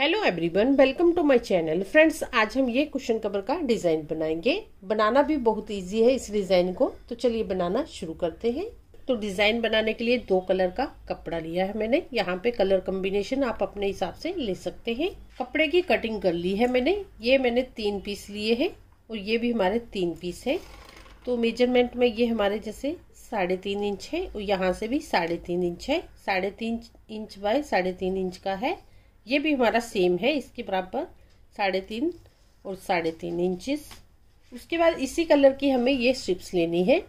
hello everyone welcome to my channel friends आज हम ये क्वेश्चन कवर का डिज़ाइन बनाएंगे बनाना भी बहुत इजी है इस डिज़ाइन को तो चलिए बनाना शुरू करते हैं तो डिज़ाइन बनाने के लिए दो कलर का कपड़ा लिया है मैंने यहाँ पे कलर कॉम्बिनेशन आप अपने हिसाब से ले सकते हैं कपड़े की कटिंग कर ली है मैंने ये मैंने तीन पीस लिए है और ये भी हमारे तीन पीस है तो मेजरमेंट में ये हमारे जैसे साढ़े तीन इंच है और यहाँ से भी साढ़े तीन इंच है साढ़े तीन इंच बाय साढ़े तीन इंच का है ये भी हमारा सेम है इसके बराबर साढ़े तीन और साढ़े तीन इंचिस उसके बाद इसी कलर की हमें ये स्ट्रिप्स लेनी है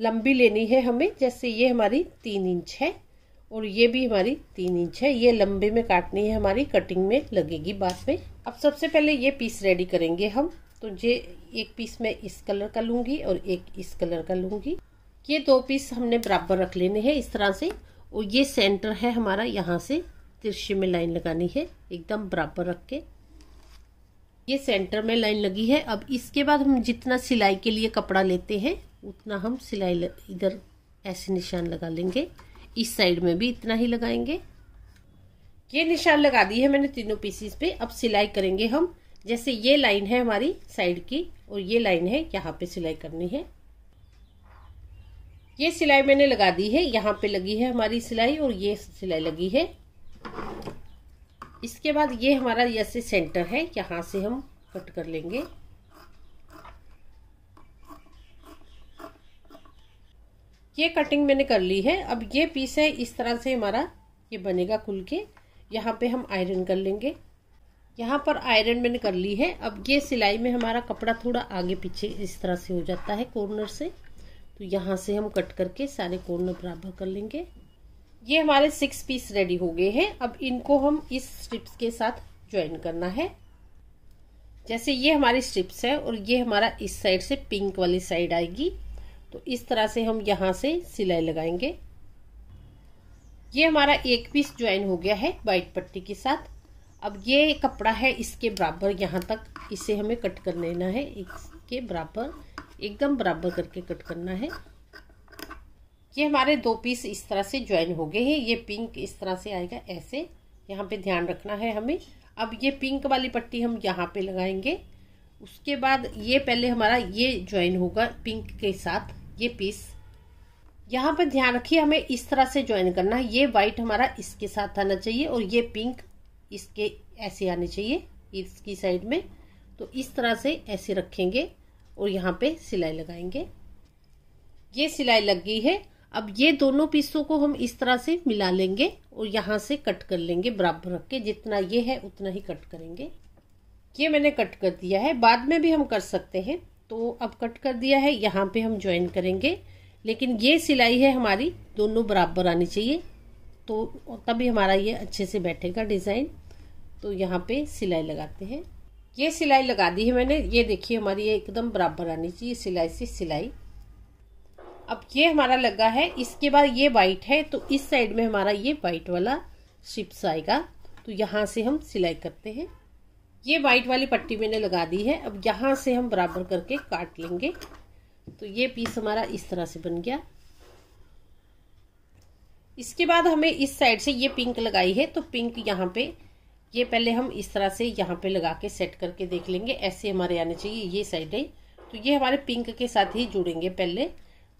लंबी लेनी है हमें जैसे ये हमारी तीन इंच है और ये भी हमारी तीन इंच है ये लंबे में काटनी है हमारी कटिंग में लगेगी बाद में अब सबसे पहले ये पीस रेडी करेंगे हम तो ये एक पीस मैं इस कलर का लूँगी और एक इस कलर का लूँगी ये दो पीस हमने बराबर रख लेने हैं इस तरह से और ये सेंटर है हमारा यहाँ से तिरछे में लाइन लगानी है एकदम बराबर रख के ये सेंटर में लाइन लगी है अब इसके बाद हम जितना सिलाई के लिए कपड़ा लेते हैं उतना हम सिलाई इधर ऐसे निशान लगा लेंगे इस साइड में भी इतना ही लगाएंगे ये निशान लगा दी है मैंने तीनों पीसीस पे अब सिलाई करेंगे हम जैसे ये लाइन है हमारी साइड की और ये लाइन है यहाँ पे सिलाई करनी है ये सिलाई मैंने लगा दी है यहाँ पे लगी है हमारी सिलाई और ये सिलाई लगी है इसके बाद ये हमारा जैसे सेंटर है यहाँ से हम कट कर लेंगे ये कटिंग मैंने कर ली है अब ये पीस है इस तरह से हमारा ये बनेगा खुल के यहाँ पे हम आयरन कर लेंगे यहाँ पर आयरन मैंने कर ली है अब ये सिलाई में हमारा कपड़ा थोड़ा आगे पीछे इस तरह से हो जाता है कॉर्नर से तो यहाँ से हम कट करके सारे कॉर्नर बराबर कर लेंगे ये हमारे सिक्स पीस रेडी हो गए हैं अब इनको हम इस स्ट्रिप्स के साथ ज्वाइन करना है जैसे ये हमारी स्ट्रिप्स है और ये हमारा इस साइड से पिंक वाली साइड आएगी तो इस तरह से हम यहाँ से सिलाई लगाएंगे ये हमारा एक पीस ज्वाइन हो गया है वाइट पट्टी के साथ अब ये कपड़ा है इसके बराबर यहाँ तक इसे हमें कट कर लेना है इसके बराबर एकदम बराबर करके कट करना है ये हमारे दो पीस इस तरह से ज्वाइन हो गए हैं ये पिंक इस तरह से आएगा ऐसे यहाँ पे ध्यान रखना है हमें अब ये पिंक वाली पट्टी हम यहाँ पे लगाएंगे उसके बाद ये पहले हमारा ये ज्वाइन होगा पिंक के साथ ये पीस यहाँ पर ध्यान रखिए हमें इस तरह से ज्वाइन करना है ये वाइट हमारा इसके साथ आना चाहिए और ये पिंक इसके ऐसे आने चाहिए इसकी साइड में तो इस तरह से ऐसे रखेंगे और यहाँ पे सिलाई लगाएंगे ये सिलाई लग गई है अब ये दोनों पीसों को हम इस तरह से मिला लेंगे और यहाँ से कट कर लेंगे बराबर रख के जितना ये है उतना ही कट करेंगे ये मैंने कट कर दिया है बाद में भी हम कर सकते हैं तो अब कट कर दिया है यहाँ पे हम ज्वाइन करेंगे लेकिन ये सिलाई है हमारी दोनों बराबर आनी चाहिए तो तभी हमारा ये अच्छे से बैठेगा डिज़ाइन तो यहाँ पे सिलाई लगाते हैं ये सिलाई लगा दी है मैंने ये देखिए हमारी ये एकदम बराबर आनी चाहिए सिलाई से सिलाई अब ये हमारा लगा है इसके बाद ये वाइट है तो इस साइड में हमारा ये वाइट वाला शिप्स आएगा तो यहाँ से हम सिलाई करते हैं ये वाइट वाली पट्टी मैंने लगा दी है अब यहाँ से हम बराबर करके काट लेंगे तो ये पीस हमारा इस तरह से बन गया इसके बाद हमें इस साइड से ये पिंक लगाई है तो पिंक यहाँ पे ये पहले हम इस तरह से यहाँ पे लगा के सेट करके देख लेंगे ऐसे हमारे आने चाहिए ये साइड है तो ये हमारे पिंक के साथ ही जुड़ेंगे पहले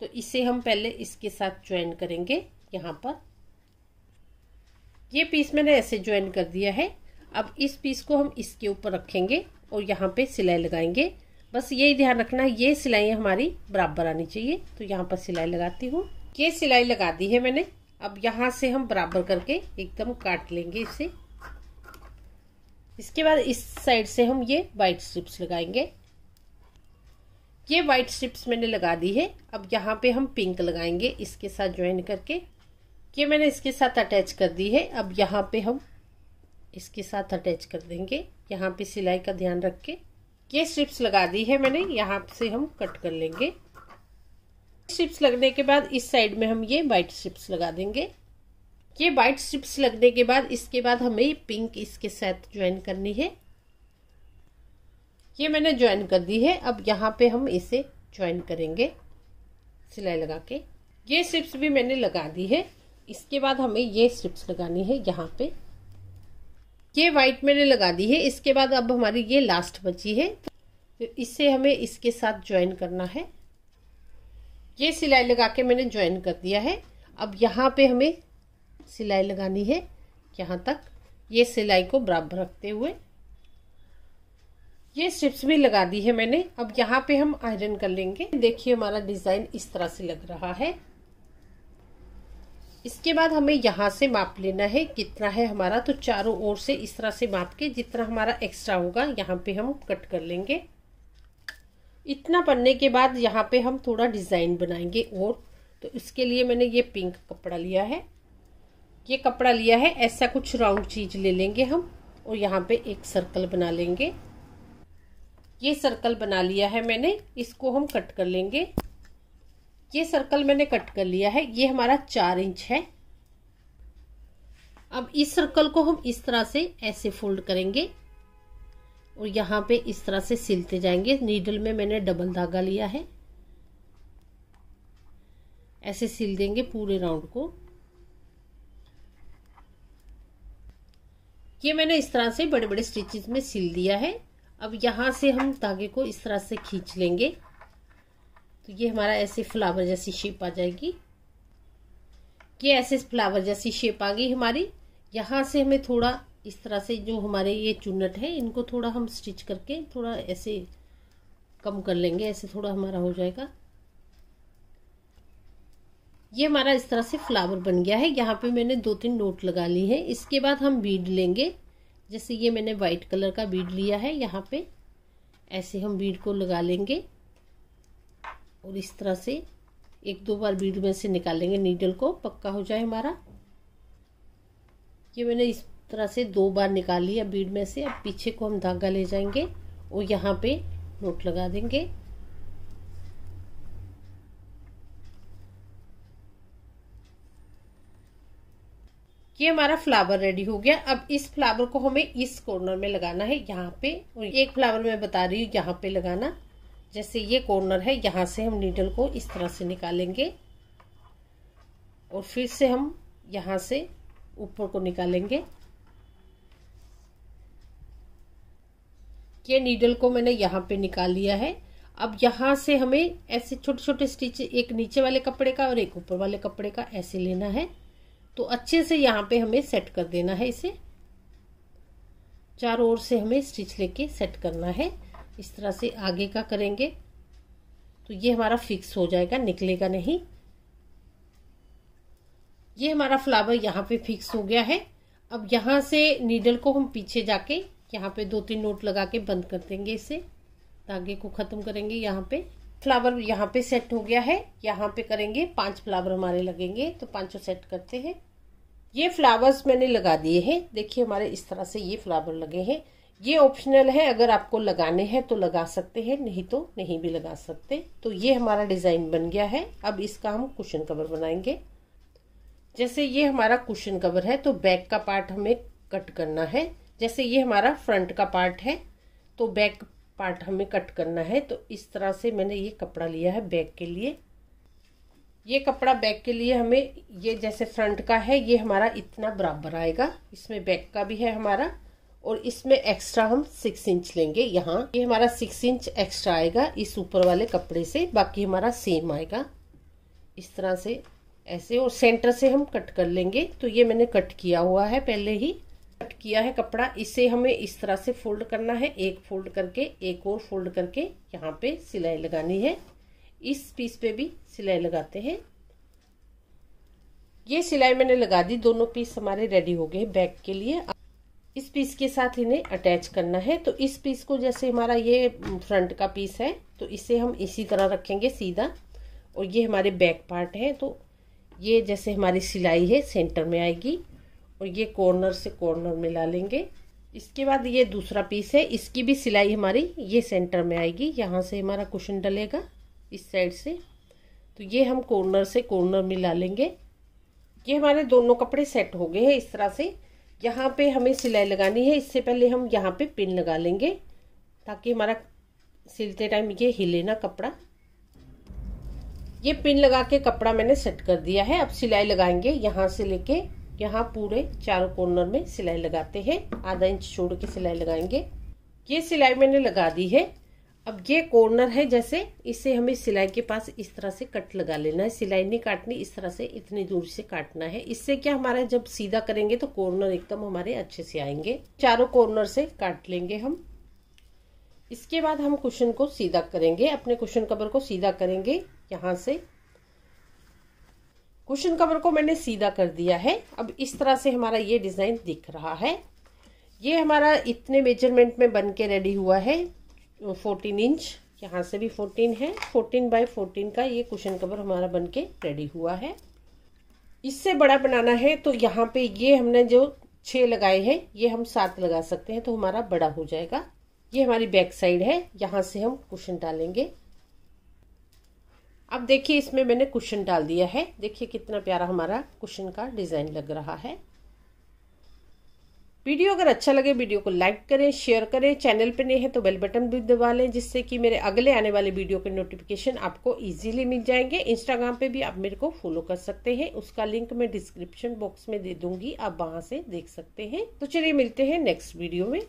तो इसे हम पहले इसके साथ ज्वाइन करेंगे यहाँ पर ये पीस मैंने ऐसे ज्वाइन कर दिया है अब इस पीस को हम इसके ऊपर रखेंगे और यहाँ पे सिलाई लगाएंगे बस यही ध्यान रखना है ये सिलाई हमारी बराबर आनी चाहिए तो यहाँ पर सिलाई लगाती हूँ ये सिलाई लगा दी है मैंने अब यहाँ से हम बराबर करके एकदम काट लेंगे इसे इसके बाद इस साइड से हम ये वाइट स्ट्रिप्स लगाएंगे ये वाइट स्ट्रिप्स मैंने लगा दी है अब यहाँ पे हम पिंक लगाएंगे इसके साथ ज्वाइन करके ये मैंने इसके साथ अटैच कर दी है अब यहाँ पे हम इसके साथ अटैच कर देंगे यहाँ पे सिलाई का ध्यान रख के ये स्ट्रिप्स लगा दी है मैंने यहाँ से हम कट कर लेंगे स्ट्रिप्स लगने के बाद इस साइड में हम ये वाइट स्ट्रिप्स लगा देंगे ये वाइट स्ट्रिप्स लगने के बाद इसके बाद हमें पिंक इसके साथ ज्वाइन करनी है ये मैंने ज्वाइन कर दी है अब यहाँ पे हम इसे ज्वाइन करेंगे सिलाई लगा के ये स्ट्रिप्स भी मैंने लगा दी है इसके बाद हमें ये स्ट्रिप्स लगानी है यहाँ पे ये वाइट मैंने लगा दी है इसके बाद अब हमारी ये लास्ट बची है तो इसे हमें इसके साथ ज्वाइन करना है ये सिलाई लगा के मैंने ज्वाइन कर दिया है अब यहाँ पे हमें सिलाई लगानी है यहाँ तक ये सिलाई को बराबर रखते हुए ये स्ट्रिप्स भी लगा दी है मैंने अब यहाँ पे हम आयरन कर लेंगे देखिए हमारा डिजाइन इस तरह से लग रहा है इसके बाद हमें यहाँ से माप लेना है कितना है हमारा तो चारों ओर से इस तरह से माप के जितना हमारा एक्स्ट्रा होगा यहाँ पे हम कट कर लेंगे इतना पन्ने के बाद यहाँ पे हम थोड़ा डिज़ाइन बनाएंगे और तो इसके लिए मैंने ये पिंक कपड़ा लिया है ये कपड़ा लिया है ऐसा कुछ राउंड चीज ले लेंगे हम और यहाँ पे एक सर्कल बना लेंगे ये सर्कल बना लिया है मैंने इसको हम कट कर लेंगे ये सर्कल मैंने कट कर लिया है ये हमारा चार इंच है अब इस सर्कल को हम इस तरह से ऐसे फोल्ड करेंगे और यहाँ पे इस तरह से सिलते जाएंगे नीडल में मैंने डबल धागा लिया है ऐसे सिल देंगे पूरे राउंड को ये मैंने इस तरह से बड़े बड़े स्टिचेस में सिल दिया है अब यहाँ से हम धागे को इस तरह से खींच लेंगे तो ये हमारा ऐसे फ्लावर जैसी शेप आ जाएगी ये ऐसे फ्लावर जैसी शेप आ गई हमारी यहाँ से हमें थोड़ा इस तरह से जो हमारे ये चुन्नट है इनको थोड़ा हम स्टिच करके थोड़ा ऐसे कम कर लेंगे ऐसे थोड़ा हमारा हो जाएगा ये हमारा इस तरह से फ्लावर बन गया है यहाँ पे मैंने दो तीन नोट लगा ली है इसके बाद हम बीड लेंगे जैसे ये मैंने वाइट कलर का बीड लिया है यहाँ पे ऐसे हम बीड को लगा लेंगे और इस तरह से एक दो बार बीड में से निकालेंगे नीडल को पक्का हो जाए हमारा ये मैंने इस तरह से दो बार निकाल लिया बीड में से अब पीछे को हम धागा ले जाएंगे और यहाँ पे नोट लगा देंगे ये हमारा फ्लावर रेडी हो गया अब इस फ्लावर को हमें इस कॉर्नर में लगाना है यहाँ पे और एक फ्लावर मैं बता रही हूँ यहाँ पे लगाना जैसे ये कॉर्नर है यहाँ से हम नीडल को इस तरह से निकालेंगे और फिर से हम यहाँ से ऊपर को निकालेंगे ये नीडल को मैंने यहाँ पे निकाल लिया है अब यहाँ से हमें ऐसे छोटे छोटे स्टिच एक नीचे वाले कपड़े का और एक ऊपर वाले कपड़े का ऐसे लेना है तो अच्छे से यहाँ पे हमें सेट कर देना है इसे चारों ओर से हमें स्टिच लेके सेट करना है इस तरह से आगे का करेंगे तो ये हमारा फिक्स हो जाएगा निकलेगा नहीं ये हमारा फ्लावर यहाँ पे फिक्स हो गया है अब यहाँ से नीडल को हम पीछे जाके यहाँ पे दो तीन नोट लगा के बंद कर देंगे इसे धागे को ख़त्म करेंगे यहाँ पे फ्लावर यहाँ पे सेट हो गया है यहाँ पे करेंगे पांच फ्लावर हमारे लगेंगे तो पांचों सेट करते हैं ये फ्लावर्स मैंने लगा दिए हैं देखिए हमारे इस तरह से ये फ्लावर लगे हैं ये ऑप्शनल है अगर आपको लगाने हैं तो लगा सकते हैं नहीं तो नहीं भी लगा सकते तो ये हमारा डिज़ाइन बन गया है अब इसका हम कुशन कवर बनाएंगे जैसे ये हमारा कुशन कवर है तो बैक का पार्ट हमें कट करना है जैसे ये हमारा फ्रंट का पार्ट है तो बैक पार्ट हमें कट करना है तो इस तरह से मैंने ये कपड़ा लिया है बैग के लिए ये कपड़ा बैक के लिए हमें ये जैसे फ्रंट का है ये हमारा इतना बराबर आएगा इसमें बैक का भी है हमारा और इसमें एक्स्ट्रा हम सिक्स इंच लेंगे यहाँ ये हमारा सिक्स इंच एक्स्ट्रा आएगा इस ऊपर वाले कपड़े से बाकी हमारा सेम आएगा इस तरह से ऐसे और सेंटर से हम कट कर लेंगे तो ये मैंने कट किया हुआ है पहले ही कट किया है कपड़ा इसे हमें इस तरह से फोल्ड करना है एक फोल्ड करके एक और फोल्ड करके यहाँ पे सिलाई लगानी है इस पीस पे भी सिलाई लगाते हैं ये सिलाई मैंने लगा दी दोनों पीस हमारे रेडी हो गए बैक के लिए इस पीस के साथ इन्हें अटैच करना है तो इस पीस को जैसे हमारा ये फ्रंट का पीस है तो इसे हम इसी तरह रखेंगे सीधा और ये हमारे बैक पार्ट है तो ये जैसे हमारी सिलाई है सेंटर में आएगी और ये कॉर्नर से कॉर्नर मिला लेंगे इसके बाद ये दूसरा पीस है इसकी भी सिलाई हमारी ये सेंटर में आएगी यहाँ से हमारा कुशन डलेगा इस साइड से तो ये हम कॉर्नर से कॉर्नर मिला लेंगे ये हमारे दोनों कपड़े सेट हो गए हैं इस तरह से यहाँ पे हमें सिलाई लगानी है इससे पहले हम यहाँ पे पिन लगा लेंगे ताकि हमारा सिलते टाइम ये हिले ना कपड़ा ये पिन लगा के कपड़ा मैंने सेट कर दिया है अब सिलाई लगाएंगे यहाँ से लेके यहाँ पूरे चारों कॉर्नर में सिलाई लगाते हैं आधा इंच छोड़ के सिलाई लगाएंगे ये सिलाई मैंने लगा दी है अब ये कॉर्नर है जैसे इसे हमें सिलाई के पास इस तरह से कट लगा लेना है सिलाई नहीं काटनी इस तरह से इतनी दूर से काटना है इससे क्या हमारा जब सीधा करेंगे तो कॉर्नर एकदम हमारे अच्छे से आएंगे चारों कॉर्नर से काट लेंगे हम इसके बाद हम कुशन को सीधा करेंगे अपने कुशन कवर को सीधा करेंगे यहाँ से कुशन कवर को मैंने सीधा कर दिया है अब इस तरह से हमारा ये डिज़ाइन दिख रहा है ये हमारा इतने मेजरमेंट में बन के रेडी हुआ है 14 इंच यहाँ से भी 14 है 14 बाय 14 का ये कुशन कवर हमारा बन के रेडी हुआ है इससे बड़ा बनाना है तो यहाँ पे ये हमने जो छः लगाए हैं ये हम सात लगा सकते हैं तो हमारा बड़ा हो जाएगा ये हमारी बैक साइड है यहाँ से हम कुशन डालेंगे अब देखिए इसमें मैंने कुशन डाल दिया है देखिए कितना प्यारा हमारा कुशन का डिज़ाइन लग रहा है वीडियो अगर अच्छा लगे वीडियो को लाइक करें शेयर करें चैनल पर नहीं है तो बेल बटन भी दबा लें जिससे कि मेरे अगले आने वाले वीडियो के नोटिफिकेशन आपको इजीली मिल जाएंगे इंस्टाग्राम पे भी आप मेरे को फॉलो कर सकते हैं उसका लिंक मैं डिस्क्रिप्शन बॉक्स में दे दूंगी आप वहां से देख सकते हैं तो चलिए मिलते हैं नेक्स्ट वीडियो में